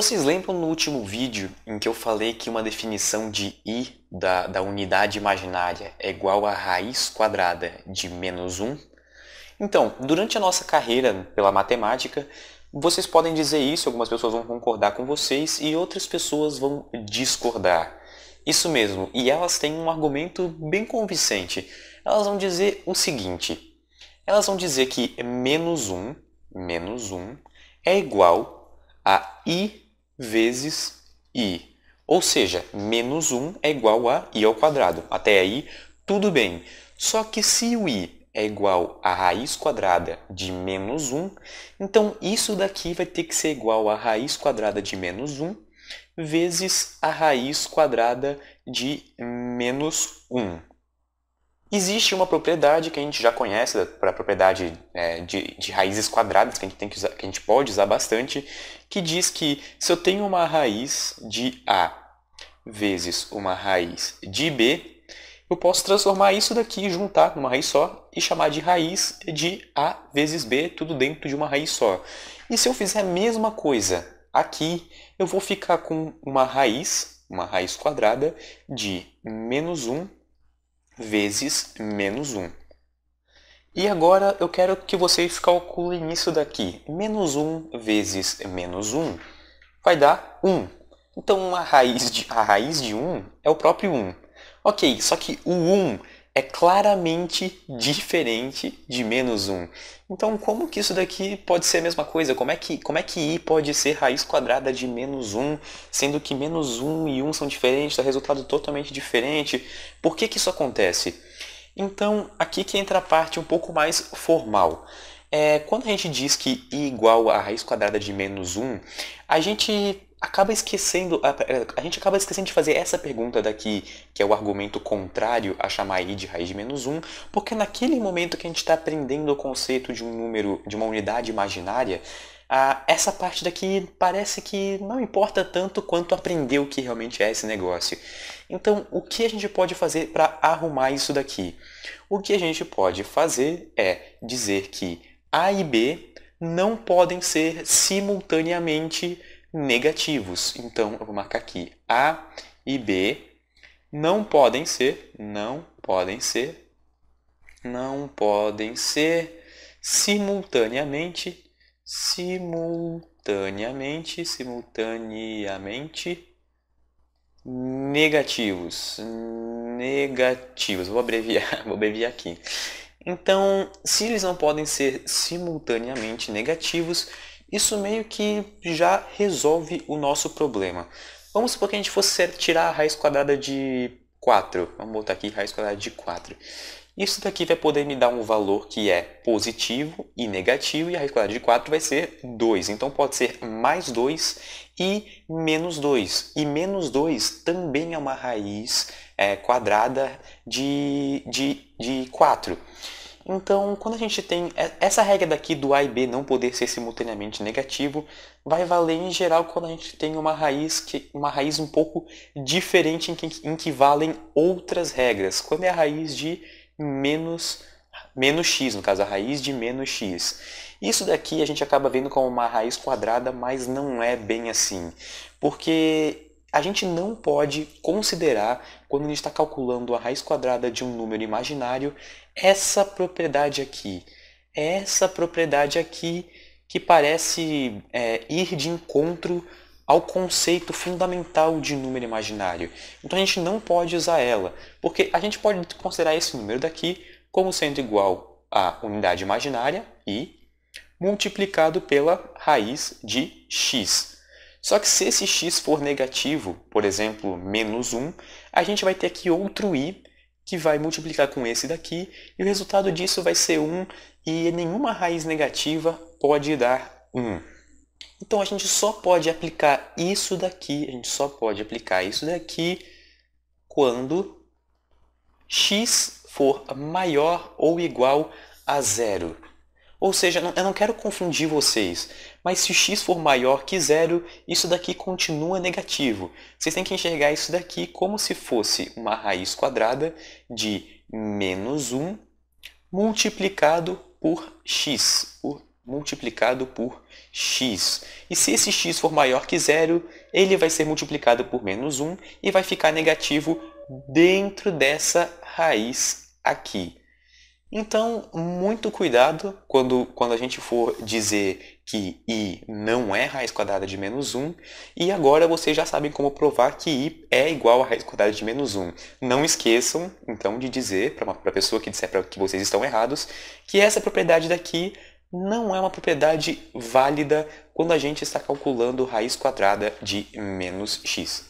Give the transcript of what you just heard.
Vocês lembram no último vídeo em que eu falei que uma definição de i da, da unidade imaginária é igual à raiz quadrada de menos 1? Então, durante a nossa carreira pela matemática, vocês podem dizer isso, algumas pessoas vão concordar com vocês e outras pessoas vão discordar. Isso mesmo, e elas têm um argumento bem convincente. Elas vão dizer o seguinte: elas vão dizer que menos 1, menos 1 é igual a i vezes i. Ou seja, menos 1 é igual a i ao quadrado. Até aí, tudo bem. Só que se o i é igual à raiz quadrada de menos 1, então isso daqui vai ter que ser igual à raiz quadrada de menos 1 vezes a raiz quadrada de menos 1. Existe uma propriedade que a gente já conhece, para a propriedade é, de, de, raízes quadradas, que a, gente tem que, usar, que a gente pode usar bastante, que diz que se eu tenho uma raiz de A vezes uma raiz de B, eu posso transformar isso daqui, juntar numa raiz só e chamar de raiz de A vezes B, tudo dentro de uma raiz só. E se eu fizer a mesma coisa aqui, eu vou ficar com uma raiz, uma raiz quadrada, de menos 1 vezes menos 1. E agora eu quero que vocês calculem isso daqui. Menos 1 vezes menos 1 vai dar 1. Então a raiz de, a raiz de 1 é o próprio 1. Ok, só que o 1 é claramente diferente de menos 1. Então, como que isso daqui pode ser a mesma coisa? Como é que, como é que i pode ser raiz quadrada de menos 1, sendo que menos 1 e 1 são diferentes, dá resultado totalmente diferente? Por que, que isso acontece? Então, aqui que entra a parte um pouco mais formal. É, quando a gente diz que i igual a raiz quadrada de menos 1, a gente acaba esquecendo. A, a, gente acaba esquecendo de fazer essa pergunta daqui, que é o argumento contrário a chamar i de raiz de menos 1, porque naquele momento que a gente está aprendendo o conceito de um número, de uma unidade imaginária, a, essa parte daqui parece que não importa tanto quanto aprender o que realmente é esse negócio. Então, o que a gente pode fazer para arrumar isso daqui? O que a gente pode fazer é dizer que A e B não podem ser simultaneamente negativos. Então, eu vou marcar aqui A e B não podem ser, não podem ser, não podem ser simultaneamente, simultaneamente, simultaneamente negativos, negativos. Vou abreviar, vou abreviar aqui. Então, se eles não podem ser simultaneamente negativos, isso meio que já resolve o nosso problema. Vamos supor que a gente fosse tirar a raiz quadrada de 4. Vamos botar aqui raiz quadrada de 4. Isso daqui vai poder me dar um valor que é positivo e negativo, e a raiz quadrada de 4 vai ser 2. Então, pode ser mais 2 e menos 2. E menos 2 também é uma raiz é, quadrada de, de, de 4. Então, quando a gente tem essa regra daqui do A e B não poder ser simultaneamente negativo, vai valer em geral quando a gente tem uma raiz, que, uma raiz um pouco diferente em que, em que valem outras regras. Quando é a raiz de menos, menos x, no caso, a raiz de menos x. Isso daqui a gente acaba vendo como uma raiz quadrada, mas não é bem assim. Porque a gente não pode considerar, quando a gente está calculando a raiz quadrada de um número imaginário, essa propriedade aqui, essa propriedade aqui que parece é, ir de encontro ao conceito fundamental de número imaginário. Então a gente não pode usar ela, porque a gente pode considerar esse número daqui como sendo igual à unidade imaginária i multiplicado pela raiz de x. Só que se esse x for negativo, por exemplo, menos 1, a gente vai ter aqui outro i que vai multiplicar com esse daqui, e o resultado disso vai ser 1, e nenhuma raiz negativa pode dar 1. Então a gente só pode aplicar isso daqui, a gente só pode aplicar isso daqui quando x for maior ou igual a zero. Ou seja, eu não quero confundir vocês, mas se x for maior que zero, isso daqui continua negativo. Vocês têm que enxergar isso daqui como se fosse uma raiz quadrada de menos 1 multiplicado por x, por, multiplicado por x. E se esse x for maior que zero, ele vai ser multiplicado por menos 1 e vai ficar negativo dentro dessa raiz aqui. Então, muito cuidado quando, quando a gente for dizer que i não é raiz quadrada de menos 1, e agora vocês já sabem como provar que i é igual a raiz quadrada de menos 1. Não esqueçam, então, de dizer para a pessoa que disser que vocês estão errados que essa propriedade daqui não é uma propriedade válida quando a gente está calculando raiz quadrada de menos x.